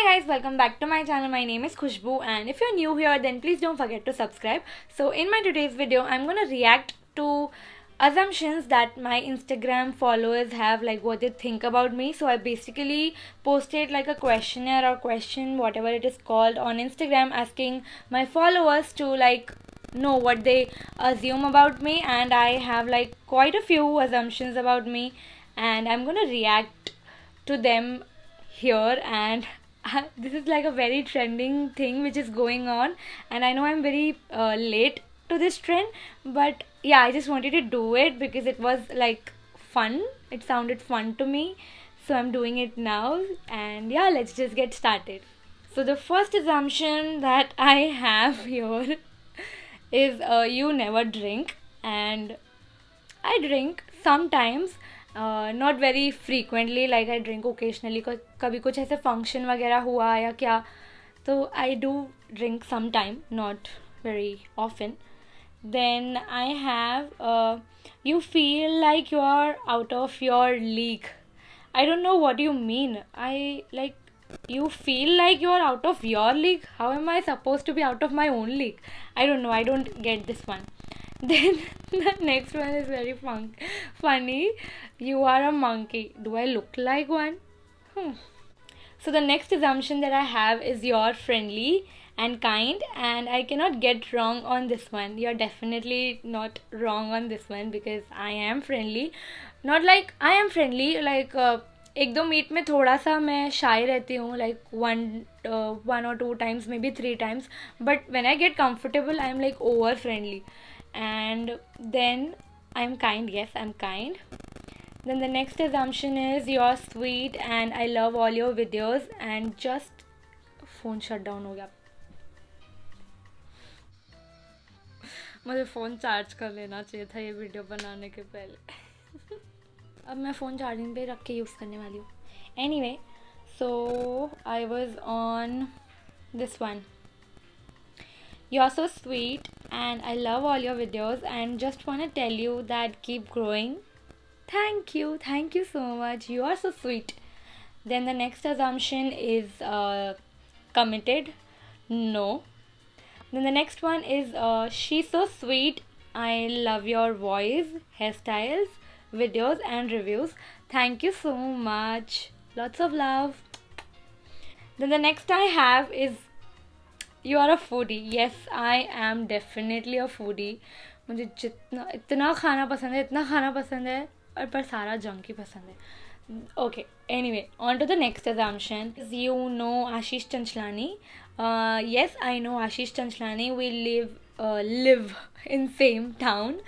Hi guys, welcome back to my channel. My name is Khushbu and if you're new here then please don't forget to subscribe. So in my today's video, I'm going to react to assumptions that my Instagram followers have like what they think about me. So I basically posted like a questionnaire or question whatever it is called on Instagram asking my followers to like know what they assume about me and I have like quite a few assumptions about me and I'm going to react to them here and this is like a very trending thing which is going on and i know i'm very uh, late to this trend but yeah i just wanted to do it because it was like fun it sounded fun to me so i'm doing it now and yeah let's just get started so the first assumption that i have here is uh, you never drink and i drink sometimes not very frequently like I drink occasionally कभी कुछ ऐसे function वगैरह हुआ या क्या तो I do drink some time not very often then I have you feel like you are out of your league I don't know what you mean I like you feel like you are out of your league how am i supposed to be out of my own league i don't know i don't get this one Then the next one is very fun- funny. You are a monkey. Do I look like one? Hmm. So the next assumption that I have is you're friendly and kind and I cannot get wrong on this one. You're definitely not wrong on this one because I am friendly. Not like I am friendly like uh, एक दो meet में थोड़ा सा मैं shy रहती हूँ like one one or two times maybe three times but when I get comfortable I am like over friendly and then I'm kind. Yes, I'm kind. Then the next assumption is you're sweet and I love all your videos and just phone shut down हो गया मुझे phone charge कर लेना चाहिए था ये video बनाने के पहले अब मैं फ़ोन चार्जिंग पे रख के यूज़ करने वाली हूँ anyway so I was on this one you are so sweet and I love all your videos and just want to tell you that keep growing. Thank you. Thank you so much. You are so sweet. Then the next assumption is uh, committed. No. Then the next one is uh, she's so sweet. I love your voice, hairstyles, videos and reviews. Thank you so much. Lots of love. Then the next I have is you are a foodie yes I am definitely a foodie मुझे जितना इतना खाना पसंद है इतना खाना पसंद है और पर सारा जंक ही पसंद है okay anyway on to the next question you know Ashish Chanchlani yes I know Ashish Chanchlani we live live in same town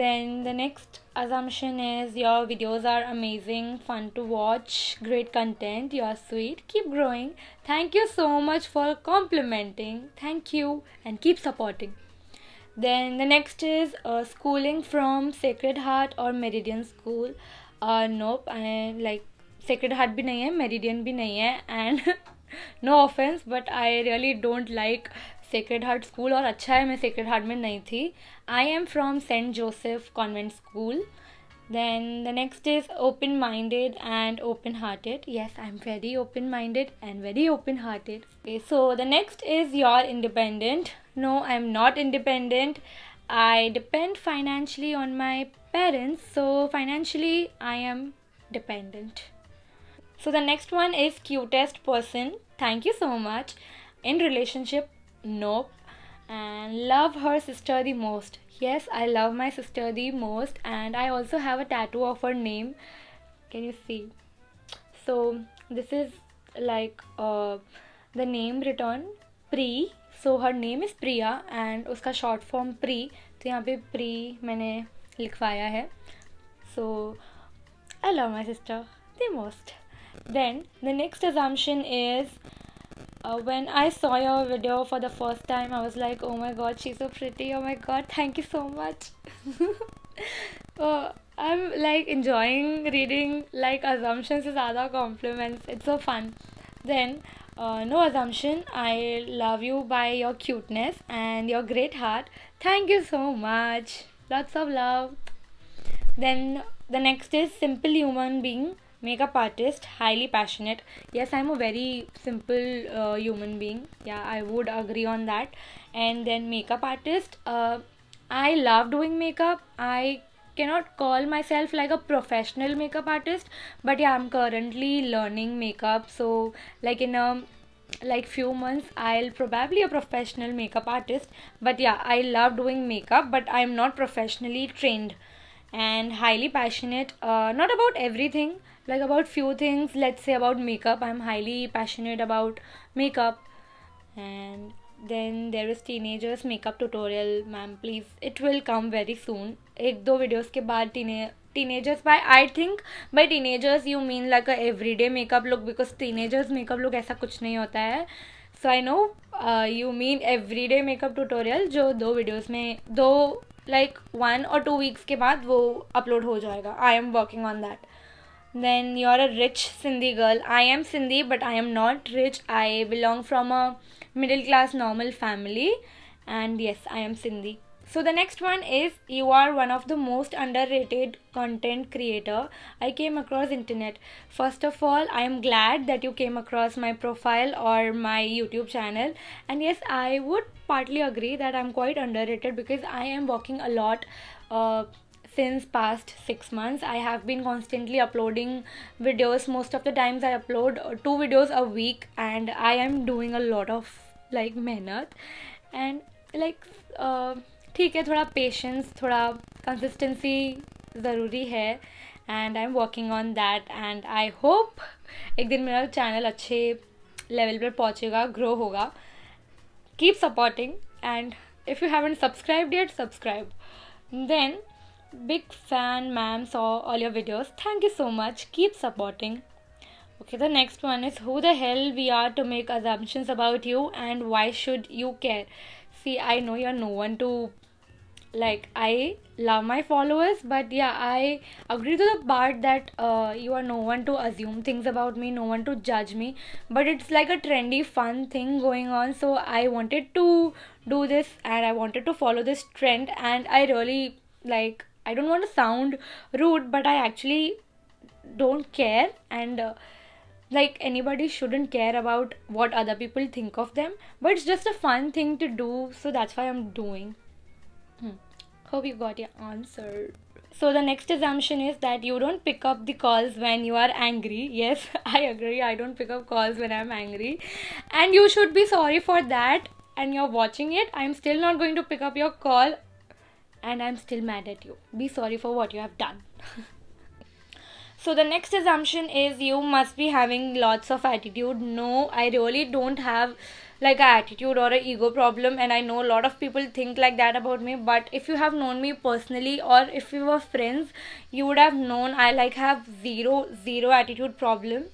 then the next assumption is your videos are amazing fun to watch great content you are sweet keep growing thank you so much for complimenting thank you and keep supporting then the next is uh, schooling from sacred heart or meridian school uh, nope i like sacred heart bhi nahi hai meridian bhi nahi hai and no offense but i really don't like sacred Heart School, और अच्छा है मैं Heart heart में नहीं थी I am from saint Joseph convent school then the next is open minded and open hearted yes i'm very open minded and very open hearted so the next is you're independent no i'm not independent i depend financially on my parents so financially i am dependent so the next one is cutest person thank you so much in relationship Nope. And love her sister the most. Yes, I love my sister the most, and I also have a tattoo of her name. Can you see? So, this is like uh, the name written Pri. So, her name is Priya, and उसका short form Pri. तो यहाँ पे Pri मैंने लिखवाया है. So, I love my sister the most. Then, the next assumption is uh, when I saw your video for the first time, I was like, oh my god, she's so pretty. Oh my god, thank you so much. oh, I'm like enjoying reading like assumptions is other compliments. It's so fun. Then, uh, no assumption. I love you by your cuteness and your great heart. Thank you so much. Lots of love. Then the next is simple human being makeup artist highly passionate yes i'm a very simple uh, human being yeah i would agree on that and then makeup artist uh, i love doing makeup i cannot call myself like a professional makeup artist but yeah i'm currently learning makeup so like in a um, like few months i'll probably a professional makeup artist but yeah i love doing makeup but i'm not professionally trained and highly passionate uh, not about everything like about few things let's say about makeup i'm highly passionate about makeup and then there is teenagers makeup tutorial ma'am please it will come very soon ek do videos के बाद teenage teenagers by I think by teenagers you mean like a everyday makeup look because teenagers makeup look ऐसा कुछ नहीं होता है so I know you mean everyday makeup tutorial जो दो videos में दो like one or two weeks के बाद वो अपलोड हो जाएगा I am working on that then you're a rich Sindhi girl. I am Sindhi, but I am not rich. I belong from a middle class normal family, and yes, I am Sindhi. So the next one is you are one of the most underrated content creator I came across internet. First of all, I am glad that you came across my profile or my YouTube channel. And yes, I would partly agree that I'm quite underrated because I am walking a lot uh, since past 6 months i have been constantly uploading videos most of the times i upload two videos a week and i am doing a lot of like mehnat and like uh theek hai thoda patience thoda consistency zaruri hai and i'm working on that and i hope ek din mera channel अच्छे level पर pahunchega grow hoga keep supporting and if you haven't subscribed yet subscribe then Big fan, ma'am, saw all your videos. Thank you so much. Keep supporting. Okay, the next one is who the hell we are to make assumptions about you and why should you care? See, I know you're no one to like i love my followers but yeah i agree to the part that uh, you are no one to assume things about me no one to judge me but it's like a trendy fun thing going on so i wanted to do this and i wanted to follow this trend and i really like I don't want to sound rude, but I actually don't care and uh, like anybody shouldn't care about what other people think of them but it's just a fun thing to do so that's why i'm doing hmm. hope you got your answer so the next assumption is that you don't pick up the calls when you are angry yes i agree i don't pick up calls when i'm angry and you should be sorry for that and you're watching it i'm still not going to pick up your call and I'm still mad at you. Be sorry for what you have done. so the next assumption is you must be having lots of attitude. No, I really don't have like an attitude or an ego problem and I know a lot of people think like that about me but if you have known me personally or if we were friends you would have known I like have zero zero attitude problem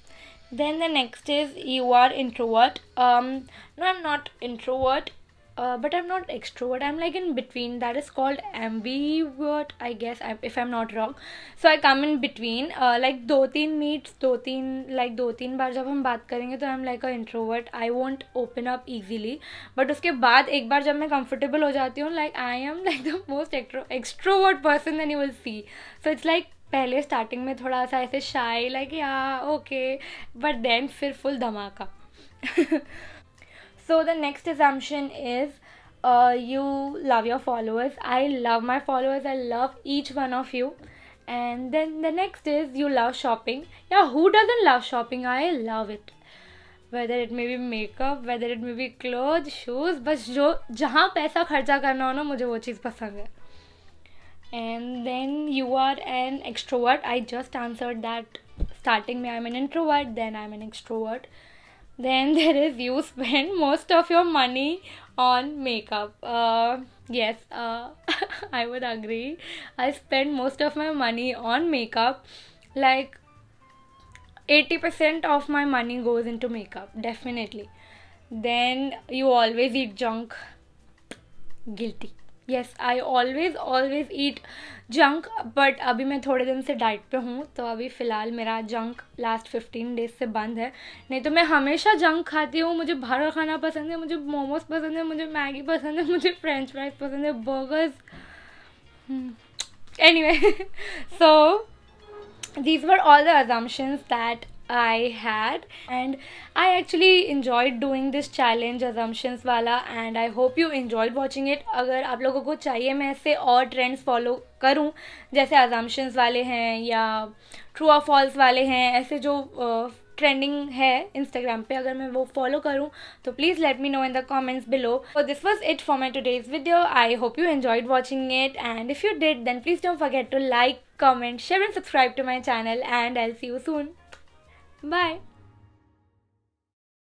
then the next is you are introvert um no i'm not introvert but I am not i'm not extrovert i'm like in between that is called ambivert i guess I, if i'm am not wrong so I come in between like दो तीन meets दो तीन like दो तीन बार जब हम बात करेंगे तो I am like a introvert I won't open up easily but उसके बाद एक बार जब मैं कंफर्टेबल हो जाती हूँ like I am like the most extrovert person then you will see so it's like पहले स्टार्टिंग में थोड़ा सा ऐसे शाई लाइक या ओके बट देन फिर फुल धमाका So the next assumption is uh, you love your followers. I love my followers. I love each one of you. And then the next is you love shopping. Yeah, who doesn't love shopping? I love it. Whether it may be makeup, whether it may be clothes, shoes, बस जो जहाँ पैसा kharcha karna ho na mujhe wo चीज़ pasand hai. and then you are an extrovert i just answered that starting me i'm an introvert then i'm an extrovert then there is you spend most of your money on makeup uh, yes uh, i would agree i spend most of my money on makeup like 80% of my money goes into makeup definitely then you always eat junk guilty yes I always always eat junk but अभी मैं थोड़े दिन से diet पे हूँ तो अभी फ़िलहाल मेरा जंक लास्ट फिफ्टीन डेज से बंद है नहीं तो मैं हमेशा जंक खाती हूँ मुझे बाहर खाना पसंद है मुझे मोमोज पसंद है मुझे मैगी पसंद है मुझे फ्रेंच फ्राइज पसंद है burgers anyway so these were all the अजम्पन्स that I had and I actually enjoyed doing this challenge assumptions वाला and I hope you enjoyed watching it अगर आप लोगों को चाहिए मैं ऐसे और ट्रेंड्स फॉलो करूँ जैसे assumptions वाले हैं या true or false वाले हैं ऐसे जो ट्रेंडिंग है इंस्टाग्राम पे अगर मैं वो फॉलो करूँ तो please let me know in the comments below so this was it for my today's video I hope you enjoyed watching it and if you did then please don't forget to like comment share and subscribe to my channel and I see you soon Bye.